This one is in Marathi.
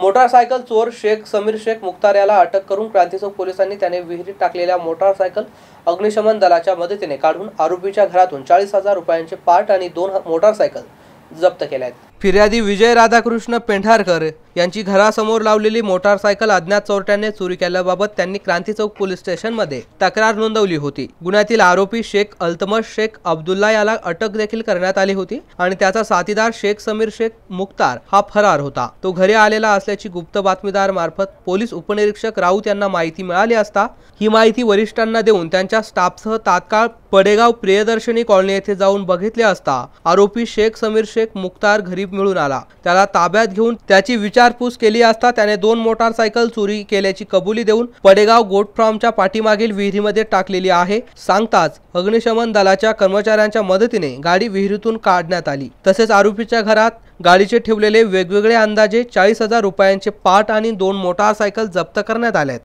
मोटारसायकल चोर शेख समीर शेख मुख्तार अटक करून क्रांतीचौक पोलिसांनी त्याने विहिरीत टाकलेल्या मोटारसायकल अग्निशमन दलाच्या मदतीने काढून आरोपीच्या घरातून चाळीस हजार रुपयांचे पार्ट आणि दोन मोटारसायकल जप्त केल्या आहेत फिर्यादी विजय राधाकृष्ण पेंढारकर यांची घरासमोर लावलेली मोटारसायकल अज्ञात चोरट्याने चोरी केल्याबाबत त्यांनी क्रांती चौक पोलीस स्टेशनमध्ये तक्रार नोंदवली होती गुन्ह्यातील आरोपी शेख अल्तमस शेख अब्दुल्ला याला अटक देखील करण्यात आली होती आणि त्याचा साथीदार शेख समीर शेख मुख्तार हा फरार होता तो घरी आलेला असल्याची गुप्त बातमीदार मार्फत पोलीस उपनिरीक्षक राऊत यांना माहिती मिळाली असता ही माहिती वरिष्ठांना देऊन त्यांच्या स्टाफसह तात्काळ पडेगाव प्रियदर्शनी कॉलनी येथे जाऊन बघितले असता आरोपी शेख समीर शेख मुक्तार घरी मिळून आला त्याला ताब्यात घेऊन त्याची विचारपूस केली असता त्याने दोन मोटारसायकल चोरी केल्याची कबुली देऊन पडेगाव गोट फार्मच्या पाठीमागील विहिरीमध्ये टाकलेली आहे सांगताच अग्निशमन दलाच्या कर्मचाऱ्यांच्या मदतीने गाडी विहिरीतून काढण्यात आली तसेच आरोपीच्या घरात गाडीचे ठेवलेले वेगवेगळे अंदाजे चाळीस हजार रुपयांचे पाट आणि दोन मोटारसायकल जप्त करण्यात आल्यात